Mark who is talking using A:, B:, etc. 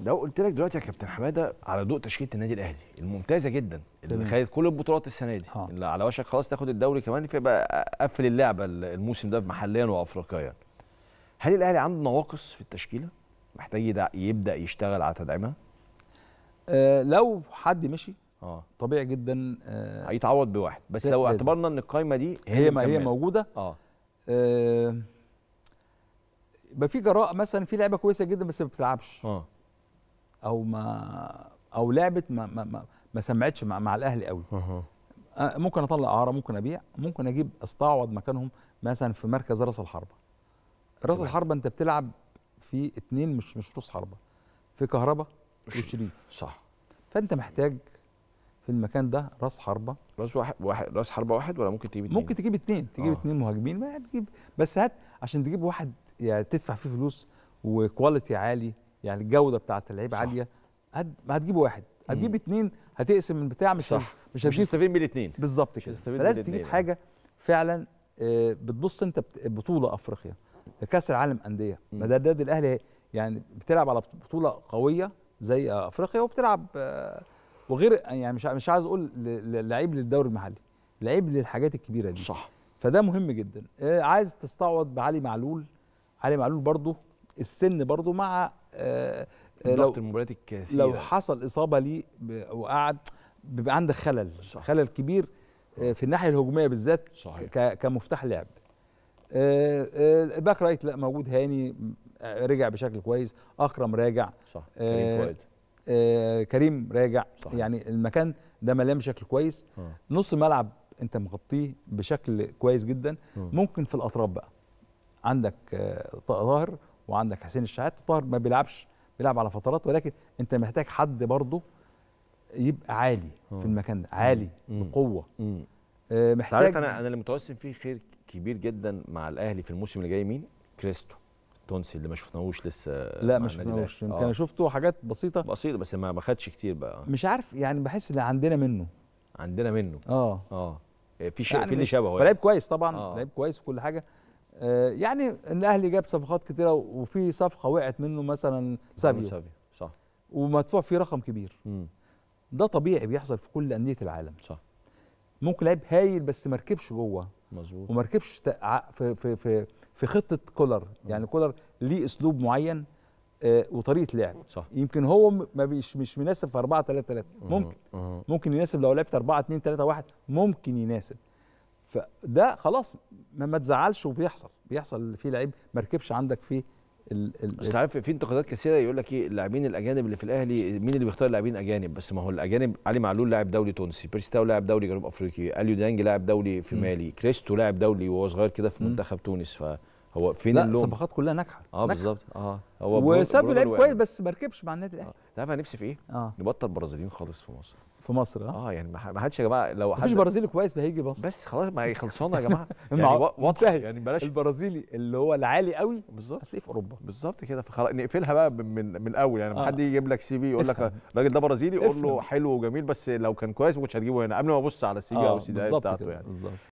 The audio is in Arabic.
A: ده قلت لك دلوقتي يا كابتن حماده على ضوء تشكيله النادي الاهلي الممتازه جدا اللي خدت كل البطولات السنه دي آه. اللي على وشك خلاص تاخد الدوري كمان فيبقى قفل اللعبه الموسم ده محليا وافريقيا هل الاهلي عنده نواقص في التشكيله محتاج يبدا يشتغل على تدعيمها آه لو حد مشي اه طبيعي جدا آه
B: هيتعوض بواحد بس لو اعتبرنا ان القايمه دي هي هي, هي موجوده اه, آه يبقى في جراء مثلا في لعبة كويسه جدا بس ما بتلعبش اه او ما او لعبت ما ما ما, ما سمعتش مع, مع الاهلي قوي ممكن اطلع اعاره ممكن ابيع ممكن اجيب استعوض مكانهم مثلا في مركز راس الحربه راس الحربه انت بتلعب في اتنين مش مش راس حربه في كهربا وشريف صح فانت محتاج في المكان ده راس حربه راس واحد واحد راس حربه واحد ولا ممكن تجيب اتنين؟ ممكن تجيب اتنين تجيب آه. اتنين مهاجمين ما تجيب بس هات عشان تجيب واحد يعني تدفع فيه فلوس وكواليتي عالي يعني الجوده بتاعه اللعيبه عاليه هد... هتجيب واحد هتجيب اثنين هتقسم البتاع مش صح مش هتجيب مش هتستفيد من الاثنين بالظبط كده فلازم تجيب حاجه فعلا آه، بتبص انت بطوله افريقيا كاس العالم انديه ما ده النادي الاهلي يعني بتلعب على بطوله قويه زي افريقيا وبتلعب آه، وغير يعني مش مش عايز اقول لعيب للدوري المحلي لعيب للحاجات الكبيره دي صح فده مهم جدا آه، عايز تستعوض بعلي معلول علي معلول برضه السن برضو مع آه، آه، لو المباريات الكثيره لو حصل اصابه ليه وقعد بيبقى عندك خلل صح. خلل كبير آه، في الناحيه الهجوميه بالذات صحيح. كمفتاح لعب الباك رايت لا موجود هاني رجع بشكل كويس اكرم راجع صح كريم فؤاد كريم راجع صحيح. يعني المكان ده مليان بشكل كويس م. نص الملعب انت مغطيه بشكل كويس جدا م. ممكن في الاطراف بقى عندك طاهر وعندك حسين الشحات طاهر ما بيلعبش بيلعب على فترات ولكن انت محتاج حد برضه يبقى عالي اه. في المكان ده عالي مم. بقوه مم. آه محتاج عارف
A: انا انا اللي متوسم فيه خير كبير جدا مع الاهلي في الموسم اللي جاي مين كريستو تونسي اللي ما شفناهوش لسه لا ما شفناهوش يمكن انا آه.
B: شفته حاجات بسيطه بسيطه بس ما خدش كتير بقى آه. مش عارف يعني بحس ان عندنا منه عندنا منه اه اه في شيء يعني في اللي شبهه يعني. لعيب كويس طبعا آه. لعيب كويس وكل حاجه آه، يعني الاهلي جاب صفقات كتيره وفي صفقه وقعت منه مثلا سابيو سابيو صح ومدفوع فيه رقم كبير مم. ده طبيعي بيحصل في كل انديه العالم صح ممكن لعيب هايل بس ما ركبش جوه مظبوط وما ركبش في في في في خطه كولر يعني كولر ليه اسلوب معين آه وطريقه لعب صح يمكن هو ما بيش مش مناسب في 4 3 3 ممكن مم. ممكن يناسب لو لعبت 4 2 3 1 ممكن يناسب فده خلاص ما, ما تزعلش وبيحصل بيحصل في لعيب ما ركبش عندك في بس عارف في انتقادات كثيره يقول لك ايه اللاعبين
A: الاجانب اللي في الاهلي مين اللي بيختار اللاعبين اجانب بس ما هو الاجانب علي معلول لاعب دولي تونسي بيرستاو لاعب دولي جنوب افريقي اليو دانج لاعب دولي في مالي كريستو لاعب دولي وهو صغير كده في منتخب تونس فهو
B: فين لا اللوم؟ الصفقات كلها
A: ناجحه اه بالظبط اه هو وساب لعيب كويس
B: بس ما ركبش مع النادي آه، الاهلي آه.
A: انت عارف انا نفسي في ايه؟ آه. نبطل برازيليين خالص في مصر في مصر اه يعني ما حدش يا جماعه لو حد مفيش برازيلي كويس هيجي مصر بس خلاص ما هي خلصانه يا جماعه يعني واضح يعني بلاش البرازيلي اللي هو العالي قوي بالظبط هتلاقيه في اوروبا بالظبط كده فخلاص نقفلها بقى من من الاول يعني آه. حد يجيب لك سي في يقول لك الراجل ده برازيلي قول له حلو وجميل بس لو كان كويس ما كنتش هتجيبه هنا قبل ما ابص على السي في او آه، السي في بتاعته يعني بالظبط